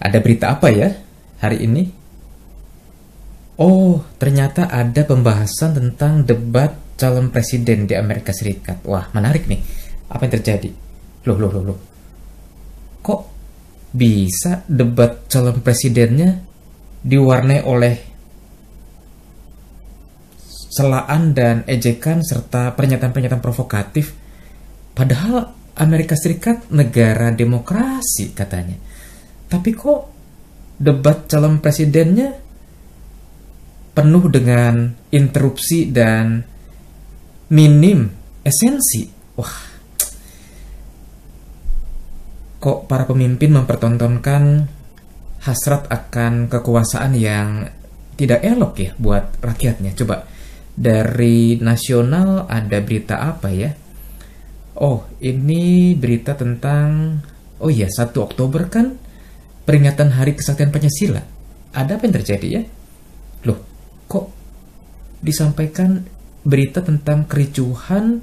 Ada berita apa ya hari ini? Oh, ternyata ada pembahasan tentang debat calon presiden di Amerika Serikat. Wah, menarik nih. Apa yang terjadi? Loh, loh, loh, loh. Kok bisa debat calon presidennya diwarnai oleh celaan dan ejekan serta pernyataan-pernyataan provokatif padahal Amerika Serikat negara demokrasi katanya tapi kok debat calon presidennya penuh dengan interupsi dan minim esensi. Wah, kok para pemimpin mempertontonkan hasrat akan kekuasaan yang tidak elok ya buat rakyatnya. Coba dari nasional ada berita apa ya? Oh, ini berita tentang oh iya 1 Oktober kan peringatan Hari Kesaktian Pancasila. Ada apa yang terjadi ya? Loh, kok disampaikan berita tentang kericuhan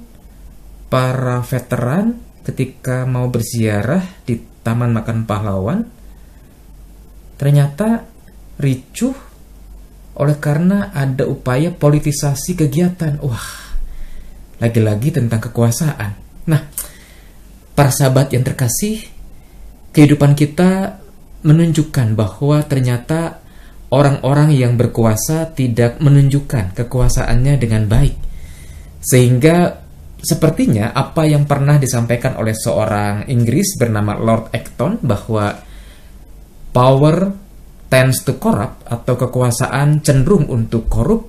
para veteran ketika mau berziarah di Taman Makan Pahlawan? Ternyata ricuh oleh karena ada upaya politisasi kegiatan. Wah, lagi-lagi tentang kekuasaan. Nah, para sahabat yang terkasih, kehidupan kita menunjukkan bahwa ternyata orang-orang yang berkuasa tidak menunjukkan kekuasaannya dengan baik. Sehingga sepertinya apa yang pernah disampaikan oleh seorang Inggris bernama Lord Acton bahwa power tends to corrupt atau kekuasaan cenderung untuk korup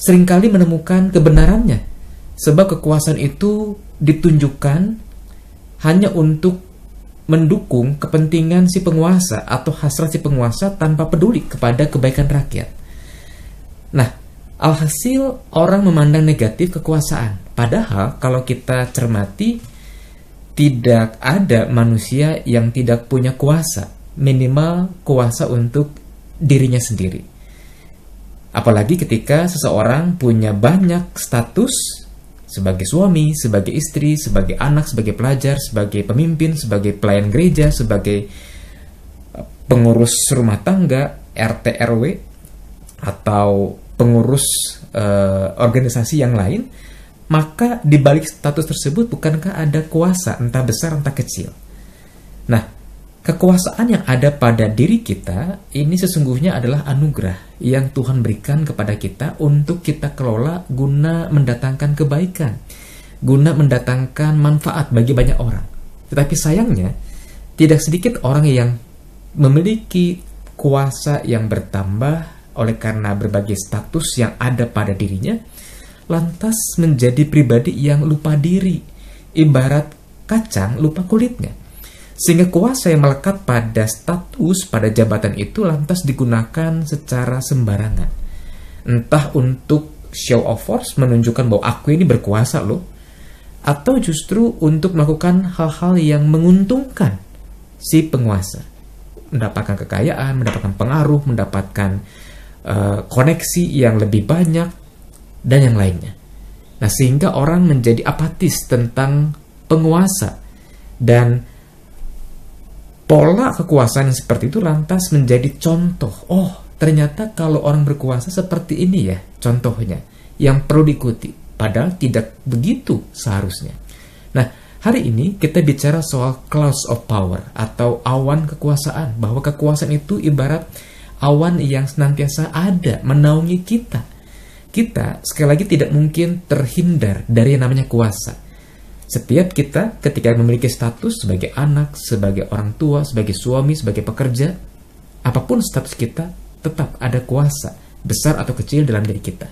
seringkali menemukan kebenarannya sebab kekuasaan itu ditunjukkan hanya untuk mendukung kepentingan si penguasa atau hasrat si penguasa tanpa peduli kepada kebaikan rakyat. Nah, alhasil orang memandang negatif kekuasaan. Padahal kalau kita cermati tidak ada manusia yang tidak punya kuasa, minimal kuasa untuk dirinya sendiri. Apalagi ketika seseorang punya banyak status sebagai suami, sebagai istri, sebagai anak, sebagai pelajar, sebagai pemimpin, sebagai pelayan gereja, sebagai eh, pengurus rumah tangga, RT RW atau pengurus uh, organisasi yang lain, maka di balik status tersebut bukankah ada kuasa entah besar entah kecil. Nah, Kekuasaan yang ada pada diri kita ini sesungguhnya adalah anugerah yang Tuhan berikan kepada kita untuk kita kelola guna mendatangkan kebaikan, guna mendatangkan manfaat bagi banyak orang. Tetapi sayangnya, tidak sedikit orang yang memiliki kuasa yang bertambah oleh karena berbagai status yang ada pada dirinya, lantas menjadi pribadi yang lupa diri, ibarat kacang lupa kulitnya sehingga kuasa yang melekat pada status pada jabatan itu lantas digunakan secara sembarangan. Entah untuk show of force menunjukkan bahwa aku ini berkuasa loh, atau justru untuk melakukan hal-hal yang menguntungkan si penguasa. Mendapatkan kekayaan, mendapatkan pengaruh, mendapatkan uh, koneksi yang lebih banyak, dan yang lainnya. Nah, sehingga orang menjadi apatis tentang penguasa dan Pola kekuasaan yang seperti itu lantas menjadi contoh. Oh, ternyata kalau orang berkuasa seperti ini ya contohnya yang perlu diikuti. Padahal tidak begitu seharusnya. Nah, hari ini kita bicara soal clouds of power atau awan kekuasaan. Bahwa kekuasaan itu ibarat awan yang senantiasa ada menaungi kita. Kita sekali lagi tidak mungkin terhindar dari yang namanya kuasa setiap kita ketika memiliki status sebagai anak, sebagai orang tua, sebagai suami, sebagai pekerja, apapun status kita, tetap ada kuasa, besar atau kecil dalam diri kita.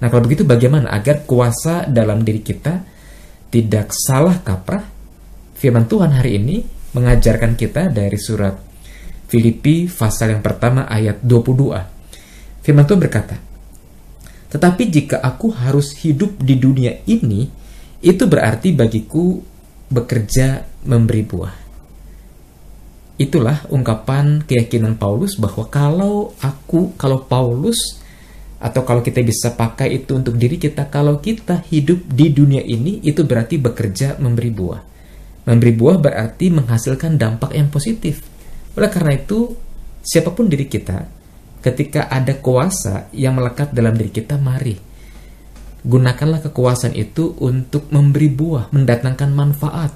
Nah kalau begitu bagaimana agar kuasa dalam diri kita tidak salah kaprah? Firman Tuhan hari ini mengajarkan kita dari surat Filipi pasal yang pertama ayat 22. Firman Tuhan berkata, Tetapi jika aku harus hidup di dunia ini, itu berarti bagiku bekerja memberi buah. Itulah ungkapan keyakinan Paulus bahwa kalau aku, kalau Paulus, atau kalau kita bisa pakai itu untuk diri kita, kalau kita hidup di dunia ini, itu berarti bekerja memberi buah. Memberi buah berarti menghasilkan dampak yang positif. Oleh karena itu, siapapun diri kita, ketika ada kuasa yang melekat dalam diri kita, mari Gunakanlah kekuasaan itu untuk memberi buah, mendatangkan manfaat,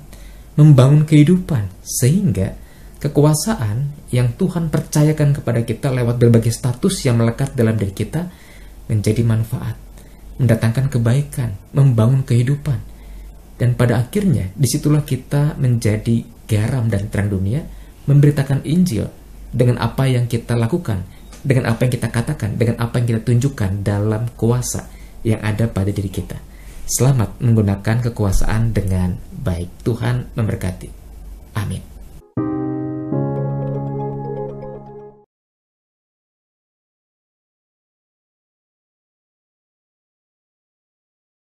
membangun kehidupan, sehingga kekuasaan yang Tuhan percayakan kepada kita lewat berbagai status yang melekat dalam diri kita menjadi manfaat, mendatangkan kebaikan, membangun kehidupan. Dan pada akhirnya, disitulah kita menjadi garam dan terang dunia, memberitakan Injil dengan apa yang kita lakukan, dengan apa yang kita katakan, dengan apa yang kita tunjukkan dalam kuasa yang ada pada diri kita. Selamat menggunakan kekuasaan dengan baik. Tuhan memberkati. Amin.